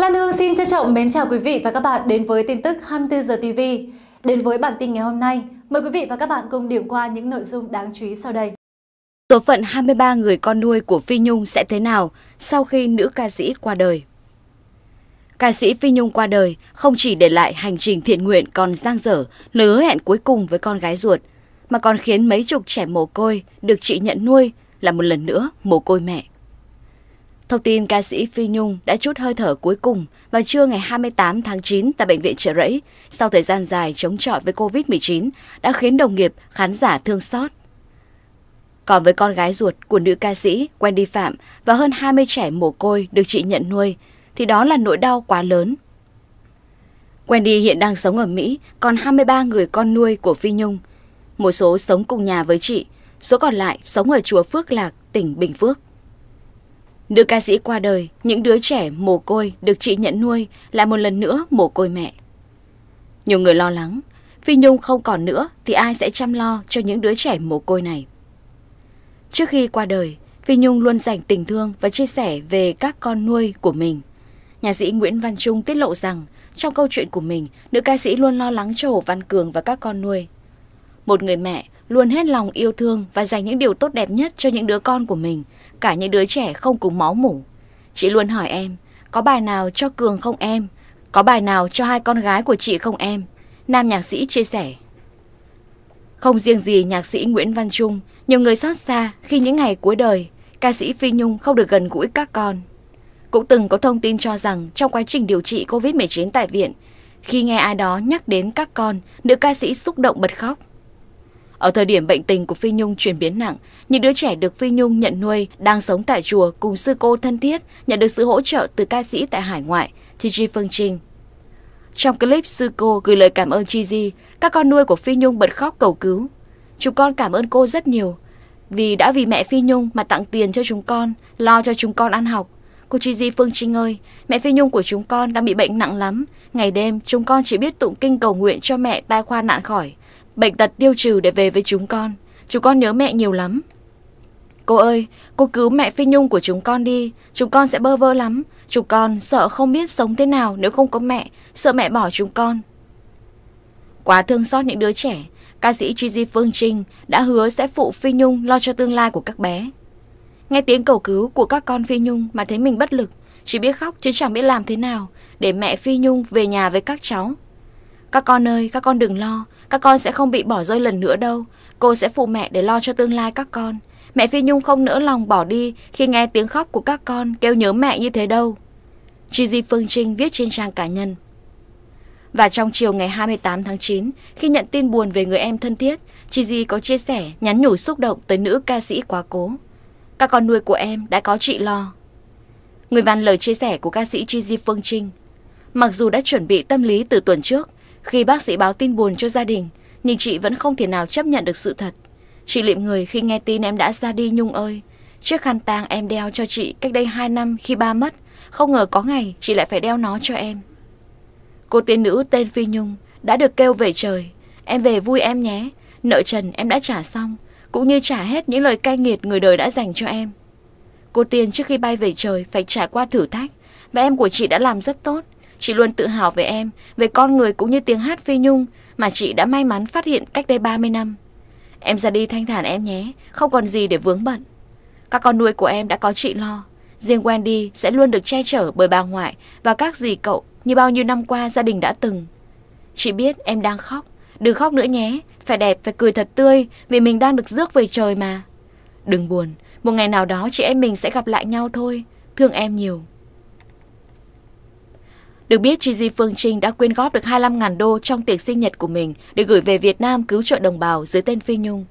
Lan Hương xin trân trọng mến chào quý vị và các bạn đến với tin tức 24 giờ TV. Đến với bản tin ngày hôm nay, mời quý vị và các bạn cùng điểm qua những nội dung đáng chú ý sau đây. Số phận 23 người con nuôi của Phi Nhung sẽ thế nào sau khi nữ ca sĩ qua đời? Ca sĩ Phi Nhung qua đời không chỉ để lại hành trình thiện nguyện còn giang dở, lời hứa hẹn cuối cùng với con gái ruột, mà còn khiến mấy chục trẻ mồ côi được chị nhận nuôi là một lần nữa mồ côi mẹ. Thông tin ca sĩ Phi Nhung đã chút hơi thở cuối cùng vào trưa ngày 28 tháng 9 tại Bệnh viện Trợ Rẫy sau thời gian dài chống chọi với Covid-19 đã khiến đồng nghiệp, khán giả thương xót. Còn với con gái ruột của nữ ca sĩ Wendy Phạm và hơn 20 trẻ mồ côi được chị nhận nuôi, thì đó là nỗi đau quá lớn. Wendy hiện đang sống ở Mỹ, còn 23 người con nuôi của Phi Nhung. Một số sống cùng nhà với chị, số còn lại sống ở chùa Phước Lạc, tỉnh Bình Phước. Nữ ca sĩ qua đời, những đứa trẻ mồ côi được chị nhận nuôi lại một lần nữa mồ côi mẹ. Nhiều người lo lắng, Phi Nhung không còn nữa thì ai sẽ chăm lo cho những đứa trẻ mồ côi này. Trước khi qua đời, Phi Nhung luôn dành tình thương và chia sẻ về các con nuôi của mình. Nhà sĩ Nguyễn Văn Trung tiết lộ rằng trong câu chuyện của mình, nữ ca sĩ luôn lo lắng cho Hồ Văn Cường và các con nuôi. Một người mẹ luôn hết lòng yêu thương và dành những điều tốt đẹp nhất cho những đứa con của mình – Cả những đứa trẻ không cùng máu mủ Chị luôn hỏi em Có bài nào cho Cường không em Có bài nào cho hai con gái của chị không em Nam nhạc sĩ chia sẻ Không riêng gì nhạc sĩ Nguyễn Văn Trung Nhiều người xót xa khi những ngày cuối đời Ca sĩ Phi Nhung không được gần gũi các con Cũng từng có thông tin cho rằng Trong quá trình điều trị Covid-19 tại viện Khi nghe ai đó nhắc đến các con Nữ ca sĩ xúc động bật khóc ở thời điểm bệnh tình của Phi Nhung chuyển biến nặng, những đứa trẻ được Phi Nhung nhận nuôi đang sống tại chùa cùng sư cô thân thiết nhận được sự hỗ trợ từ ca sĩ tại hải ngoại, chi TG Phương Trinh. Trong clip, sư cô gửi lời cảm ơn Chi Di, các con nuôi của Phi Nhung bật khóc cầu cứu. Chúng con cảm ơn cô rất nhiều, vì đã vì mẹ Phi Nhung mà tặng tiền cho chúng con, lo cho chúng con ăn học. Cô Chi Di Phương Trinh ơi, mẹ Phi Nhung của chúng con đang bị bệnh nặng lắm. Ngày đêm, chúng con chỉ biết tụng kinh cầu nguyện cho mẹ tai khoa nạn khỏi. Bệnh tật tiêu trừ để về với chúng con Chúng con nhớ mẹ nhiều lắm Cô ơi, cô cứu mẹ Phi Nhung của chúng con đi Chúng con sẽ bơ vơ lắm Chúng con sợ không biết sống thế nào nếu không có mẹ Sợ mẹ bỏ chúng con Quá thương xót những đứa trẻ Ca sĩ Gigi Phương Trinh đã hứa sẽ phụ Phi Nhung lo cho tương lai của các bé Nghe tiếng cầu cứu của các con Phi Nhung mà thấy mình bất lực Chỉ biết khóc chứ chẳng biết làm thế nào Để mẹ Phi Nhung về nhà với các cháu các con ơi, các con đừng lo, các con sẽ không bị bỏ rơi lần nữa đâu. Cô sẽ phụ mẹ để lo cho tương lai các con. Mẹ Phi Nhung không nỡ lòng bỏ đi khi nghe tiếng khóc của các con kêu nhớ mẹ như thế đâu. Chi Gigi Phương Trinh viết trên trang cá nhân. Và trong chiều ngày 28 tháng 9, khi nhận tin buồn về người em thân thiết, Chi Gigi có chia sẻ nhắn nhủ xúc động tới nữ ca sĩ quá cố. Các con nuôi của em đã có chị lo. Người văn lời chia sẻ của ca sĩ Chi Gigi Phương Trinh. Mặc dù đã chuẩn bị tâm lý từ tuần trước, khi bác sĩ báo tin buồn cho gia đình, nhưng chị vẫn không thể nào chấp nhận được sự thật. Chị liệm người khi nghe tin em đã ra đi Nhung ơi. Chiếc khăn tang em đeo cho chị cách đây 2 năm khi ba mất, không ngờ có ngày chị lại phải đeo nó cho em. Cô tiên nữ tên Phi Nhung đã được kêu về trời. Em về vui em nhé, nợ trần em đã trả xong, cũng như trả hết những lời cay nghiệt người đời đã dành cho em. Cô tiên trước khi bay về trời phải trải qua thử thách, và em của chị đã làm rất tốt. Chị luôn tự hào về em, về con người cũng như tiếng hát Phi Nhung mà chị đã may mắn phát hiện cách đây 30 năm. Em ra đi thanh thản em nhé, không còn gì để vướng bận. Các con nuôi của em đã có chị lo. Riêng Wendy sẽ luôn được che chở bởi bà ngoại và các dì cậu như bao nhiêu năm qua gia đình đã từng. Chị biết em đang khóc, đừng khóc nữa nhé, phải đẹp, phải cười thật tươi vì mình đang được rước về trời mà. Đừng buồn, một ngày nào đó chị em mình sẽ gặp lại nhau thôi, thương em nhiều. Được biết, Chi Di Phương Trinh đã quyên góp được 25.000 đô trong tiệc sinh nhật của mình để gửi về Việt Nam cứu trợ đồng bào dưới tên Phi Nhung.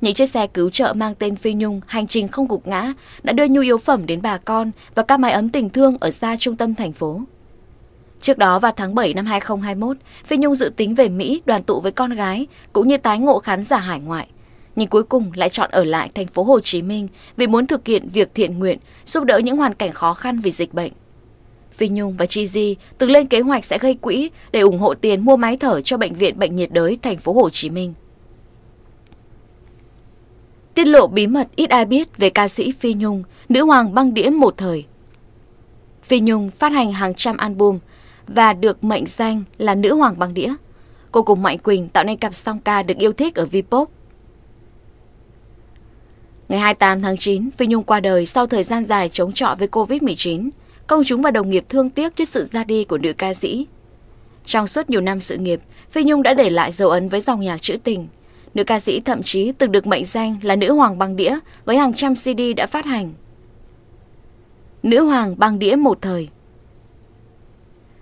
Những chiếc xe cứu trợ mang tên Phi Nhung, hành trình không gục ngã, đã đưa nhu yếu phẩm đến bà con và các mái ấm tình thương ở xa trung tâm thành phố. Trước đó vào tháng 7 năm 2021, Phi Nhung dự tính về Mỹ đoàn tụ với con gái, cũng như tái ngộ khán giả hải ngoại. Nhưng cuối cùng lại chọn ở lại thành phố Hồ Chí Minh vì muốn thực hiện việc thiện nguyện, giúp đỡ những hoàn cảnh khó khăn vì dịch bệnh. Phi Nhung và Chi Di từng lên kế hoạch sẽ gây quỹ để ủng hộ tiền mua máy thở cho bệnh viện bệnh nhiệt đới thành phố Hồ Chí Minh. Tiết lộ bí mật ít ai biết về ca sĩ Phi Nhung, nữ hoàng băng đĩa một thời. Phi Nhung phát hành hàng trăm album và được mệnh danh là nữ hoàng băng đĩa. Cô cùng Mạnh Quỳnh tạo nên cặp song ca được yêu thích ở Vpop. Ngày 28 tháng 9, Phi Nhung qua đời sau thời gian dài chống chọi với Covid-19 công chúng và đồng nghiệp thương tiếc trước sự ra đi của nữ ca sĩ. Trong suốt nhiều năm sự nghiệp, Phi Nhung đã để lại dấu ấn với dòng nhạc trữ tình. Nữ ca sĩ thậm chí từng được mệnh danh là nữ hoàng băng đĩa với hàng trăm CD đã phát hành. Nữ hoàng băng đĩa một thời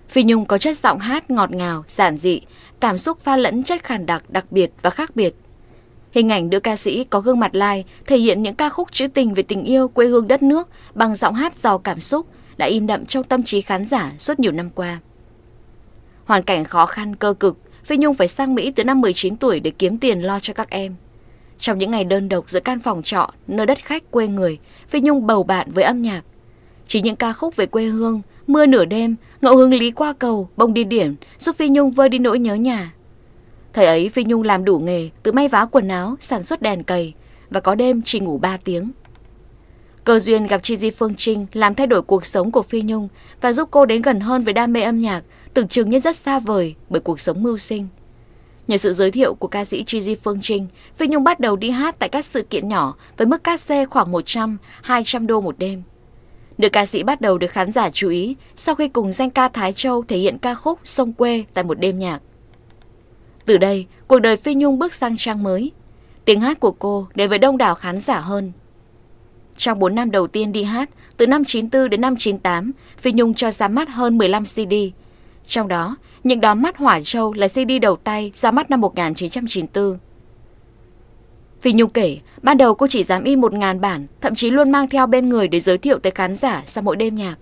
Phi Nhung có chất giọng hát ngọt ngào, giản dị, cảm xúc pha lẫn chất khàn đặc đặc biệt và khác biệt. Hình ảnh nữ ca sĩ có gương mặt lai thể hiện những ca khúc trữ tình về tình yêu quê hương đất nước bằng giọng hát giàu cảm xúc, đã im đậm trong tâm trí khán giả suốt nhiều năm qua. Hoàn cảnh khó khăn cơ cực, Phi Nhung phải sang Mỹ từ năm 19 tuổi để kiếm tiền lo cho các em. Trong những ngày đơn độc giữa căn phòng trọ, nơi đất khách quê người, Phi Nhung bầu bạn với âm nhạc. Chỉ những ca khúc về quê hương, mưa nửa đêm, ngẫu hứng lý qua cầu, bông đi điểm giúp Phi Nhung vơi đi nỗi nhớ nhà. Thời ấy Phi Nhung làm đủ nghề, từ may vá quần áo, sản xuất đèn cầy và có đêm chỉ ngủ 3 tiếng. Cơ duyên gặp Chi Di Phương Trinh làm thay đổi cuộc sống của Phi Nhung và giúp cô đến gần hơn với đam mê âm nhạc, tưởng chừng như rất xa vời bởi cuộc sống mưu sinh. Nhờ sự giới thiệu của ca sĩ Chi Di Phương Trinh, Phi Nhung bắt đầu đi hát tại các sự kiện nhỏ với mức cát xe khoảng 100-200 đô một đêm. Nữ ca sĩ bắt đầu được khán giả chú ý sau khi cùng danh ca Thái Châu thể hiện ca khúc Sông Quê tại một đêm nhạc. Từ đây, cuộc đời Phi Nhung bước sang trang mới. Tiếng hát của cô đến với đông đảo khán giả hơn. Trong 4 năm đầu tiên đi hát, từ năm 94 đến năm 98, Phi Nhung cho ra mắt hơn 15 CD. Trong đó, những đóm mắt hỏa châu là CD đầu tay ra mắt năm 1994. Phi Nhung kể, ban đầu cô chỉ dám in 1.000 bản, thậm chí luôn mang theo bên người để giới thiệu tới khán giả sau mỗi đêm nhạc.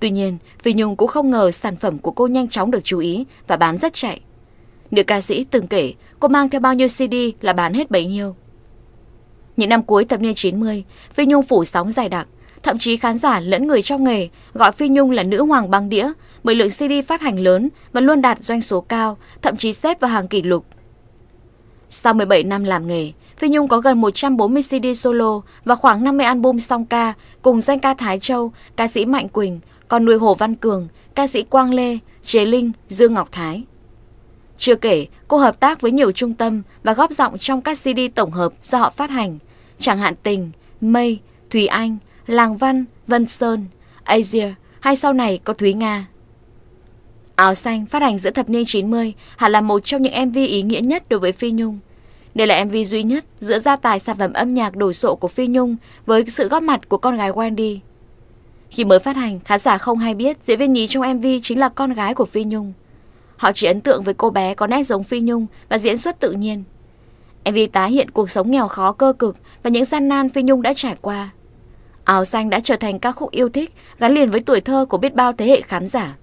Tuy nhiên, Phi Nhung cũng không ngờ sản phẩm của cô nhanh chóng được chú ý và bán rất chạy. Nữ ca sĩ từng kể, cô mang theo bao nhiêu CD là bán hết bấy nhiêu. Những năm cuối thập niên 90, Phi Nhung phủ sóng dài đặc. Thậm chí khán giả lẫn người trong nghề gọi Phi Nhung là nữ hoàng băng đĩa bởi lượng CD phát hành lớn và luôn đạt doanh số cao, thậm chí xếp vào hàng kỷ lục. Sau 17 năm làm nghề, Phi Nhung có gần 140 CD solo và khoảng 50 album song ca cùng danh ca Thái Châu, ca sĩ Mạnh Quỳnh, còn nuôi Hồ Văn Cường, ca sĩ Quang Lê, Chế Linh, Dương Ngọc Thái. Chưa kể, cô hợp tác với nhiều trung tâm và góp giọng trong các CD tổng hợp do họ phát hành, chẳng hạn Tình, Mây, Thùy Anh, Làng Văn, Vân Sơn, Asia hay sau này có Thúy Nga. Áo xanh phát hành giữa thập niên 90 hẳn là một trong những MV ý nghĩa nhất đối với Phi Nhung. Đây là MV duy nhất giữa gia tài sản phẩm âm nhạc đồ sộ của Phi Nhung với sự góp mặt của con gái Wendy. Khi mới phát hành, khán giả không hay biết diễn viên nhí trong MV chính là con gái của Phi Nhung. Họ chỉ ấn tượng với cô bé có nét giống Phi Nhung và diễn xuất tự nhiên. MV tái hiện cuộc sống nghèo khó cơ cực và những gian nan Phi Nhung đã trải qua. Áo xanh đã trở thành ca khúc yêu thích gắn liền với tuổi thơ của biết bao thế hệ khán giả.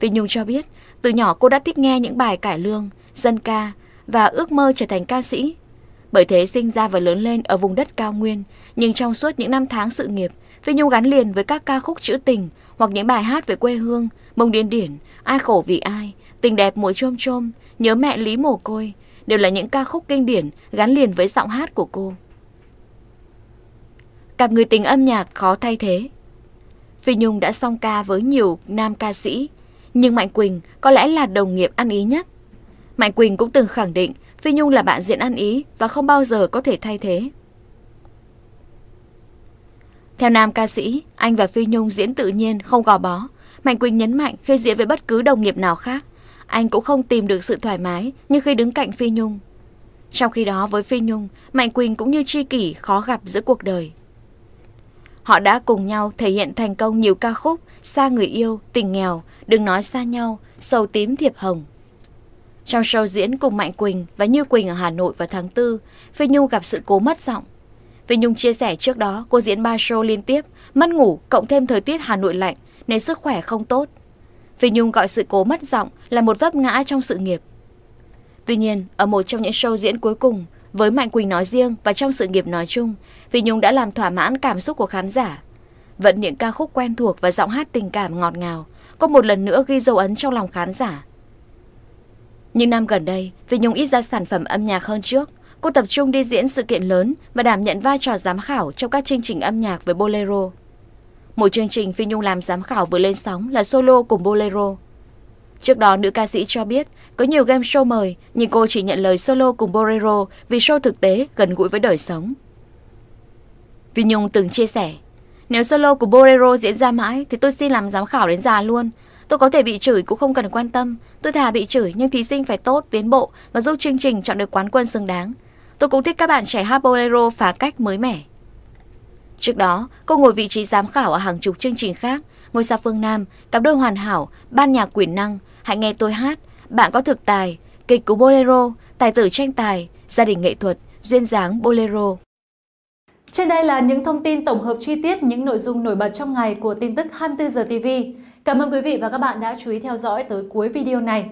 Phi Nhung cho biết, từ nhỏ cô đã thích nghe những bài cải lương, dân ca và ước mơ trở thành ca sĩ. Bởi thế sinh ra và lớn lên ở vùng đất cao nguyên, nhưng trong suốt những năm tháng sự nghiệp, Phi Nhung gắn liền với các ca khúc trữ tình, hoặc những bài hát về quê hương, mông điên điển, ai khổ vì ai, tình đẹp mùa trôm trôm, nhớ mẹ Lý mồ côi, đều là những ca khúc kinh điển gắn liền với giọng hát của cô. Cặp người tình âm nhạc khó thay thế. Phi Nhung đã song ca với nhiều nam ca sĩ, nhưng Mạnh Quỳnh có lẽ là đồng nghiệp ăn ý nhất. Mạnh Quỳnh cũng từng khẳng định Phi Nhung là bạn diễn ăn ý và không bao giờ có thể thay thế. Theo nam ca sĩ, anh và Phi Nhung diễn tự nhiên, không gò bó. Mạnh Quỳnh nhấn mạnh khi diễn với bất cứ đồng nghiệp nào khác, anh cũng không tìm được sự thoải mái như khi đứng cạnh Phi Nhung. Trong khi đó với Phi Nhung, Mạnh Quỳnh cũng như tri kỷ khó gặp giữa cuộc đời. Họ đã cùng nhau thể hiện thành công nhiều ca khúc Xa người yêu, tình nghèo, đừng nói xa nhau, sầu tím thiệp hồng. Trong show diễn cùng Mạnh Quỳnh và Như Quỳnh ở Hà Nội vào tháng 4, Phi Nhung gặp sự cố mất giọng Phi Nhung chia sẻ trước đó cô diễn 3 show liên tiếp, mất ngủ cộng thêm thời tiết Hà Nội lạnh nên sức khỏe không tốt. Phi Nhung gọi sự cố mất giọng là một vấp ngã trong sự nghiệp. Tuy nhiên, ở một trong những show diễn cuối cùng, với Mạnh Quỳnh nói riêng và trong sự nghiệp nói chung, Phi Nhung đã làm thỏa mãn cảm xúc của khán giả. Vẫn những ca khúc quen thuộc và giọng hát tình cảm ngọt ngào, có một lần nữa ghi dấu ấn trong lòng khán giả. Những năm gần đây, Phi Nhung ít ra sản phẩm âm nhạc hơn trước, Cô tập trung đi diễn sự kiện lớn và đảm nhận vai trò giám khảo trong các chương trình âm nhạc với Bolero. Một chương trình Phi Nhung làm giám khảo vừa lên sóng là solo cùng Bolero. Trước đó, nữ ca sĩ cho biết có nhiều game show mời, nhưng cô chỉ nhận lời solo cùng Bolero vì show thực tế gần gũi với đời sống. Phi Nhung từng chia sẻ, nếu solo của Bolero diễn ra mãi thì tôi xin làm giám khảo đến già luôn. Tôi có thể bị chửi cũng không cần quan tâm. Tôi thà bị chửi nhưng thí sinh phải tốt, tiến bộ và giúp chương trình chọn được quán quân xứng đáng. Tôi cũng thích các bạn trẻ hát bolero phá cách mới mẻ. Trước đó, cô ngồi vị trí giám khảo ở hàng chục chương trình khác, ngôi sao phương Nam, cặp đôi hoàn hảo, ban nhạc quyền năng, hãy nghe tôi hát, bạn có thực tài, kịch của bolero, tài tử tranh tài, gia đình nghệ thuật, duyên dáng bolero. Trên đây là những thông tin tổng hợp chi tiết những nội dung nổi bật trong ngày của tin tức 24 giờ TV. Cảm ơn quý vị và các bạn đã chú ý theo dõi tới cuối video này.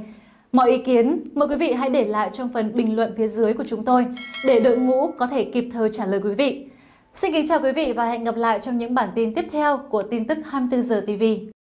Mọi ý kiến, mời quý vị hãy để lại trong phần bình luận phía dưới của chúng tôi để đội ngũ có thể kịp thời trả lời quý vị. Xin kính chào quý vị và hẹn gặp lại trong những bản tin tiếp theo của tin tức 24 giờ TV.